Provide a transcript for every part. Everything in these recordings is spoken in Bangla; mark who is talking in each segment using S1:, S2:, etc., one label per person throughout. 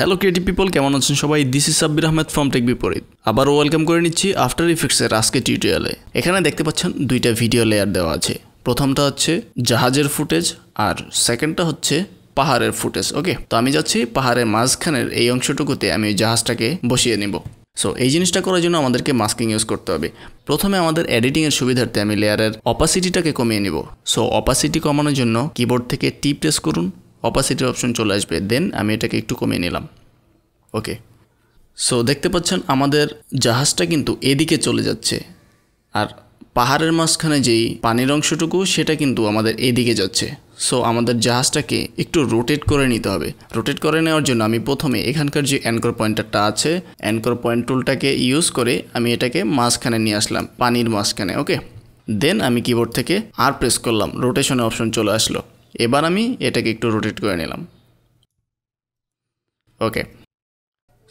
S1: হ্যালো ক্রিয়েটিভ পিপল কেমন আছেন সবাই this is Sabbir Ahmed from tech বিপরীত আবারও ওয়েলকাম করে নিচ্ছি আফটার ইফেক্টসের আজকে টিউটোরিয়ালে এখানে দেখতে পাচ্ছেন দুইটা ভিডিও লেয়ার দেওয়া আছে প্রথমটা হচ্ছে জাহাজের ফুটেজ আর সেকেন্ডটা হচ্ছে পাহাড়ের ফুটেজ ওকে তো আমি যাচ্ছি পাহাড়ের মাঝখানের এই অংশটুকুতে আমি জাহাজটাকে বসিয়ে নেব সো এই জিনিসটা করার জন্য আমাদেরকে মাস্কিং ইউজ করতে হবে প্রথমে আমাদের এডিটিংয়ের সুবিধার্থে আমি লেয়ারের অপাসিটিটাকে কমিয়ে নিব সো অপাসিটি কমানোর জন্য কিবোর্ড থেকে টি প্রেস করুন অপাসিটির অপশন চলে আসবে দেন আমি এটাকে একটু কমিয়ে নিলাম ওকে সো দেখতে পাচ্ছেন আমাদের জাহাজটা কিন্তু এদিকে চলে যাচ্ছে আর পাহাড়ের মাঝখানে যেই পানির অংশটুকু সেটা কিন্তু আমাদের এদিকে যাচ্ছে সো আমাদের জাহাজটাকে একটু রোটেট করে নিতে হবে রোটেট করে নেওয়ার জন্য আমি প্রথমে এখানকার যে অ্যাঙ্কর পয়েন্টারটা আছে অ্যাঙ্কর পয়েন্ট টুলটাকে ইউজ করে আমি এটাকে মাঝখানে নিয়ে আসলাম পানির মাঝখানে ওকে দেন আমি কিবোর্ড থেকে আর প্রেস করলাম রোটেশনের অপশন চলে আসলো এবার আমি এটাকে একটু রোটেট করে নিলাম ওকে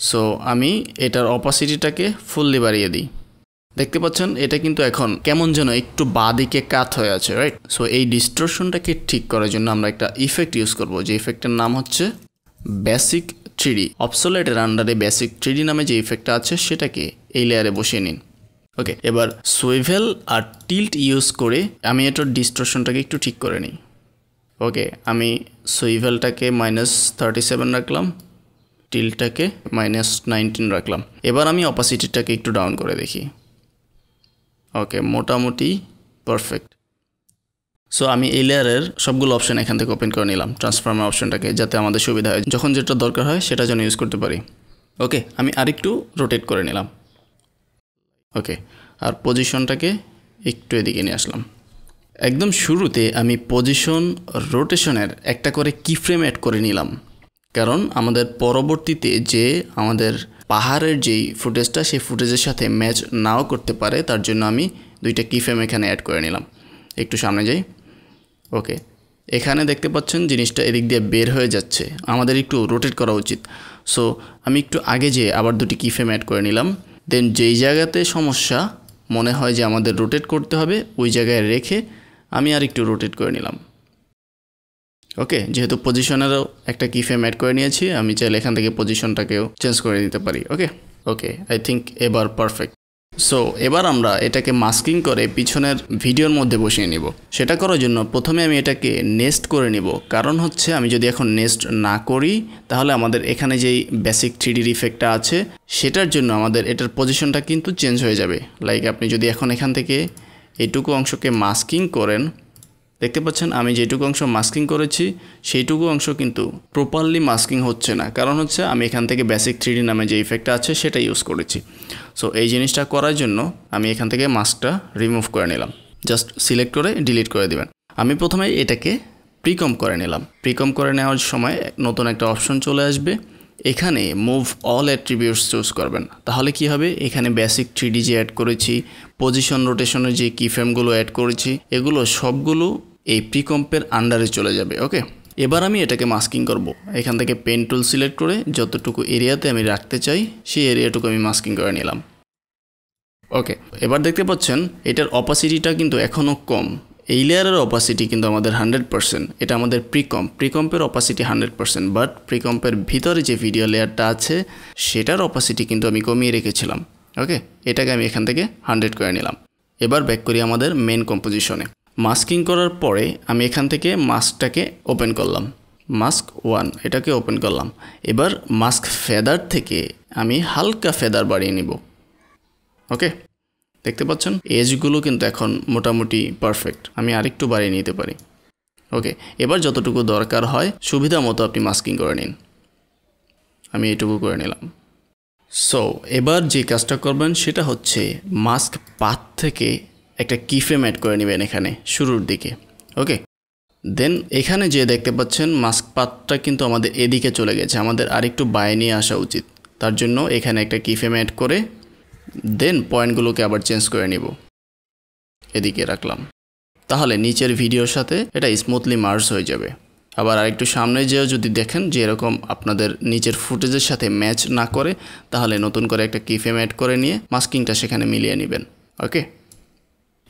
S1: সো আমি এটার অপাসিটিটাকে ফুললি বাড়িয়ে দিই দেখতে পাচ্ছেন এটা কিন্তু এখন কেমন যেন একটু বাদিকে কাত হয়ে আছে রাইট সো এই ডিস্ট্রোশনটাকে ঠিক করার জন্য আমরা একটা ইফেক্ট ইউজ করব যে ইফেক্টের নাম হচ্ছে বেসিক থ্রিডি অপসোলেটের আন্ডারে বেসিক থ্রিডি নামে যে ইফেক্টটা আছে সেটাকে এই লেয়ারে বসিয়ে নিন ওকে এবার সুইভেল আর টিল্ট ইউজ করে আমি এটার ডিস্ট্রোশনটাকে একটু ঠিক করে নিই ওকে আমি সুইভেলটাকে মাইনাস থার্টি সেভেন রাখলাম টিলটাকে মাইনাস নাইনটিন রাখলাম এবার আমি অপাসিটিটাকে একটু ডাউন করে দেখি ওকে মোটামুটি পারফেক্ট সো আমি এই লেয়ারের সবগুলো অপশন এখান থেকে ওপেন করে নিলাম ট্রান্সফর্মার অপশনটাকে যাতে আমাদের সুবিধা হয় যখন যেটা দরকার হয় সেটা যেন ইউজ করতে পারি ওকে আমি আরেকটু রোটেট করে নিলাম ওকে আর পজিশনটাকে একটু এদিকে নিয়ে আসলাম একদম শুরুতে আমি পজিশন রোটেশনের একটা করে কি ফ্রেম অ্যাড করে নিলাম কারণ আমাদের পরবর্তীতে যে আমাদের পাহাড়ের যেই ফুটেজটা সেই ফুটেজের সাথে ম্যাচ নাও করতে পারে তার জন্য আমি দুইটা কি ফ্রেম এখানে অ্যাড করে নিলাম একটু সামনে যাই ওকে এখানে দেখতে পাচ্ছেন জিনিসটা এদিক দিয়ে বের হয়ে যাচ্ছে আমাদের একটু রোটেট করা উচিত সো আমি একটু আগে যেয়ে আবার দুটি কি ফ্রেম অ্যাড করে নিলাম দেন যেই জায়গাতে সমস্যা মনে হয় যে আমাদের রোটেট করতে হবে ওই জায়গায় রেখে আমি আর একটু রোটেট করে নিলাম ওকে যেহেতু পজিশনেরও একটা কি ফ্রেম অ্যাড করে নিয়েছি আমি চাইলে এখান থেকে পজিশনটাকেও চেঞ্জ করে নিতে পারি ওকে ওকে আই থিঙ্ক এবার পারফেক্ট সো এবার আমরা এটাকে মাস্কিং করে পিছনের ভিডিওর মধ্যে বসিয়ে নিব সেটা করার জন্য প্রথমে আমি এটাকে নেস্ট করে নিব কারণ হচ্ছে আমি যদি এখন নেস্ট না করি তাহলে আমাদের এখানে যেই বেসিক থ্রিডির ইফেক্টটা আছে সেটার জন্য আমাদের এটার পজিশনটা কিন্তু চেঞ্জ হয়ে যাবে লাইক আপনি যদি এখন এখান থেকে এইটুকু অংশকে মাস্কিং করেন দেখতে পাচ্ছেন আমি যেটুকু অংশ মাস্কিং করেছি সেইটুকু অংশ কিন্তু প্রপারলি মাস্কিং হচ্ছে না কারণ হচ্ছে আমি এখান থেকে বেসিক থ্রিডি নামে যে ইফেক্টটা আছে সেটা ইউজ করেছি সো এই জিনিসটা করার জন্য আমি এখান থেকে মাস্কটা রিমুভ করে নিলাম জাস্ট সিলেক্ট করে ডিলিট করে দেবেন আমি প্রথমে এটাকে প্রিকম করে নিলাম প্রিকম করে নেওয়ার সময় নতুন একটা অপশন চলে আসবে এখানে মুভ অল অ্যাট্রিবিউটস চুজ করবেন তাহলে কি হবে এখানে বেসিক থ্রিডি যে অ্যাড করেছি পজিশন রোটেশনের যে কি ফ্রেমগুলো অ্যাড করেছি এগুলো সবগুলো এই প্রিকম্পের আন্ডারে চলে যাবে ওকে এবার আমি এটাকে মাস্কিং করব। এখান থেকে পেন টুল সিলেক্ট করে যতটুকু এরিয়াতে আমি রাখতে চাই সেই এরিয়াটুকু আমি মাস্কিং করে নিলাম ওকে এবার দেখতে পাচ্ছেন এটার অপাসিটিটা কিন্তু এখনও কম এই লেয়ারের অপাসিটি কিন্তু আমাদের হান্ড্রেড পার্সেন্ট এটা আমাদের প্রিকম্প প্রিকম্পের অপাসিটি হান্ড্রেড পার্সেন্ট বাট প্রিকম্পের ভিতরে যে ভিডিও লেয়ারটা আছে সেটার অপাসিটি কিন্তু আমি কমিয়ে রেখেছিলাম ওকে এটাকে আমি এখান থেকে হান্ড্রেড করে নিলাম এবার ব্যাক করি আমাদের মেন কম্পোজিশনে মাস্কিং করার পরে আমি এখান থেকে মাস্কটাকে ওপেন করলাম মাস্ক ওয়ান এটাকে ওপেন করলাম এবার মাস্ক ফেদার থেকে আমি হালকা ফেদার বাড়িয়ে নিব ওকে দেখতে পাচ্ছেন এজগুলো কিন্তু এখন মোটামুটি পারফেক্ট আমি আরেকটু বাড়িয়ে নিতে পারি ওকে এবার যতটুকু দরকার হয় সুবিধা মতো আপনি মাস্কিং করে নিন আমি এটুকু করে নিলাম সো এবার যে কাজটা করবেন সেটা হচ্ছে মাস্ক পাত থেকে একটা কিফ্রেম অ্যাড করে নেবেন এখানে শুরুর দিকে ওকে দেন এখানে যে দেখতে পাচ্ছেন মাস্ক পাতটা কিন্তু আমাদের এদিকে চলে গেছে আমাদের আরেকটু বাইরে নিয়ে আসা উচিত তার জন্য এখানে একটা কিফ্রেম অ্যাড করে দেন পয়েন্টগুলোকে আবার চেঞ্জ করে নিব এদিকে রাখলাম তাহলে নিচের ভিডিওর সাথে এটা স্মুথলি মার্জ হয়ে যাবে আবার আরেকটু সামনে যেও যদি দেখেন যে এরকম আপনাদের নিচের ফুটেজের সাথে ম্যাচ না করে তাহলে নতুন করে একটা কিফেম অ্যাড করে নিয়ে মাস্কিংটা সেখানে মিলিয়ে নেবেন ওকে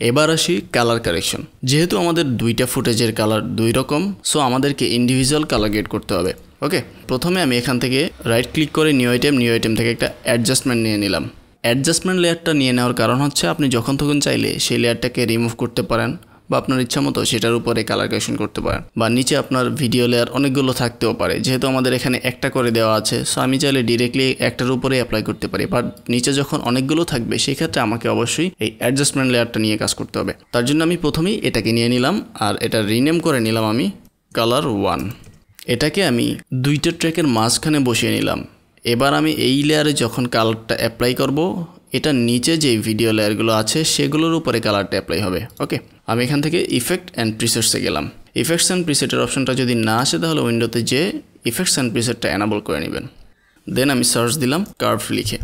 S1: এবার আসি কালার কারেকশন যেহেতু আমাদের দুইটা ফুটেজের কালার দুই রকম সো আমাদেরকে ইন্ডিভিজুয়াল কালার গেট করতে হবে ওকে প্রথমে আমি এখান থেকে রাইট ক্লিক করে নিউ আইটেম নিউ আইটেম থেকে একটা অ্যাডজাস্টমেন্ট নিয়ে নিলাম অ্যাডজাস্টমেন্ট লেয়ারটা নিয়ে নেওয়ার কারণ হচ্ছে আপনি যখন তখন চাইলে সেই লেয়ারটাকে রিমুভ করতে পারেন বা আপনার ইচ্ছা মতো সেটার উপরে কালার কারেকশন করতে পারেন বা নিচে আপনার ভিডিও লেয়ার অনেকগুলো থাকতেও পারে যেহেতু আমাদের এখানে একটা করে দেওয়া আছে সো আমি চাইলে ডিরেক্টলি একটার উপরেই অ্যাপ্লাই করতে পারি বাট নিচে যখন অনেকগুলো থাকবে সেই ক্ষেত্রে আমাকে অবশ্যই এই অ্যাডজাস্টমেন্ট লেয়ারটা নিয়ে কাজ করতে হবে তার জন্য আমি প্রথমেই এটাকে নিয়ে নিলাম আর এটা রিনেম করে নিলাম আমি কালার ওয়ান এটাকে আমি দুইটা ট্র্যাকের মাঝখানে বসিয়ে নিলাম এবার আমি এই লেয়ারে যখন কালারটা অ্যাপ্লাই করব এটা নিচে যে ভিডিও লেয়ারগুলো আছে সেগুলোর উপরে কালারটা অ্যাপ্লাই হবে ওকে আমি এখান থেকে ইফেক্ট অ্যান্ড প্রিসেটসে গেলাম ইফেক্টস অ্যান্ড প্রিসেটের অপশনটা যদি না আসে তাহলে উইন্ডোতে যে ইফেক্টস অ্যান্ড প্রিসেটটা অ্যানাবল করে নেবেন দেন আমি সার্চ দিলাম কার্ভ লিখে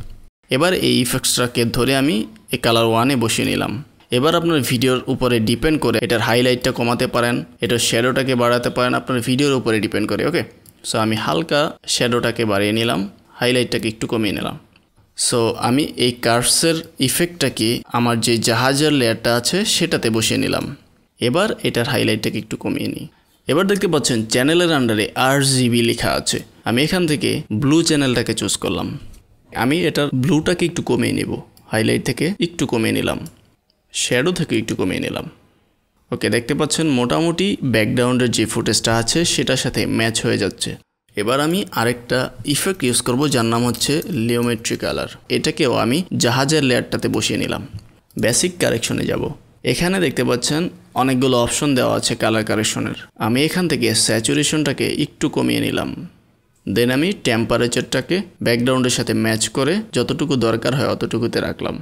S1: এবার এই ইফেক্টসটাকে ধরে আমি এই কালার ওয়ানে বসিয়ে নিলাম এবার আপনার ভিডিওর উপরে ডিপেন্ড করে এটার হাইলাইটটা কমাতে পারেন এটার শ্যাডোটাকে বাড়াতে পারেন আপনার ভিডিওর উপরে ডিপেন্ড করে ওকে সো আমি হালকা শ্যাডোটাকে বাড়িয়ে নিলাম হাইলাইটটাকে একটু কমিয়ে নিলাম সো আমি এই কার্ভসের ইফেক্টটাকে আমার যে জাহাজের লেয়ারটা আছে সেটাতে বসিয়ে নিলাম এবার এটার হাইলাইটটাকে একটু কমিয়ে নিই এবার দেখতে পাচ্ছেন চ্যানেলের আন্ডারে আর জিবি লেখা আছে আমি এখান থেকে ব্লু চ্যানেলটাকে চুজ করলাম আমি এটার ব্লুটাকে একটু কমিয়ে নেব হাইলাইট থেকে একটু কমিয়ে নিলাম শ্যাডো থেকে একটু কমিয়ে নিলাম ওকে দেখতে পাচ্ছেন মোটামুটি ব্যাকগ্রাউন্ডের যে ফুটেজটা আছে সেটার সাথে ম্যাচ হয়ে যাচ্ছে এবার আমি আরেকটা ইফেক্ট ইউজ করব যার নাম হচ্ছে লিওমেট্রি কালার এটাকেও আমি জাহাজের লেয়ারটাতে বসিয়ে নিলাম বেসিক কারেকশনে যাব এখানে দেখতে পাচ্ছেন অনেকগুলো অপশন দেওয়া আছে কালার কারেকশনের আমি এখান থেকে স্যাচুরেশনটাকে একটু কমিয়ে নিলাম দেন আমি টেম্পারেচারটাকে ব্যাকগ্রাউন্ডের সাথে ম্যাচ করে যতটুকু দরকার হয় অতটুকুতে রাখলাম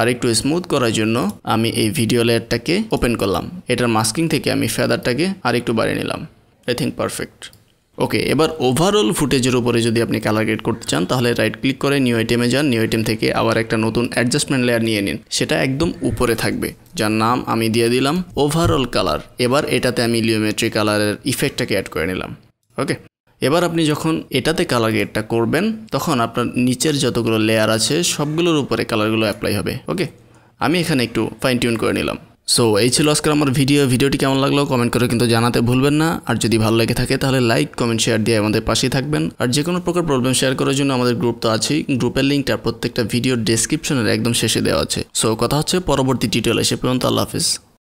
S1: আর একটু স্মুথ করার জন্য আমি এই ভিডিও লেয়ারটাকে ওপেন করলাম এটার মাস্কিং থেকে আমি ফেদারটাকে আর একটু বাড়িয়ে নিলাম আই থিঙ্ক পারফেক্ট ওকে এবার ওভারঅল ফুটেজের উপরে যদি আপনি কালার গ্রেড করতে চান তাহলে রাইট ক্লিক করে নিউ আইটেমে যান নিউ আইটেম থেকে আবার একটা নতুন অ্যাডজাস্টমেন্ট লেয়ার নিয়ে নিন সেটা একদম উপরে থাকবে যার নাম আমি দিয়ে দিলাম ওভারঅল কালার এবার এটাতে আমি লিওমেট্রি কালারের ইফেক্টটাকে অ্যাড করে নিলাম ওকে এবার আপনি যখন এটাতে কালার গ্রেডটা করবেন তখন আপনার নিচের যতগুলো লেয়ার আছে সবগুলোর উপরে কালারগুলো অ্যাপ্লাই হবে ওকে আমি এখানে একটু ফাইন টিউন করে নিলাম সো এই ছিল আজকের আমার ভিডিও ভিডিওটি কেমন লাগলো কমেন্ট করে কিন্তু জানাতে ভুলবেন না আর যদি ভালো লেগে থাকে তাহলে লাইক কমেন্ট শেয়ার দিয়ে আমাদের পাশেই থাকবেন আর যে কোনো প্রকার প্রবলেম শেয়ার করার জন্য আমাদের গ্রুপ তো আছেই গ্রুপের লিঙ্কটা প্রত্যেকটা ভিডিও ডেসক্রিপশনের একদম শেষে দেওয়া আছে সো কথা হচ্ছে পরবর্তী টিউটোরিয়াল এসে পর্যন্ত আল্লাহ হাফিজ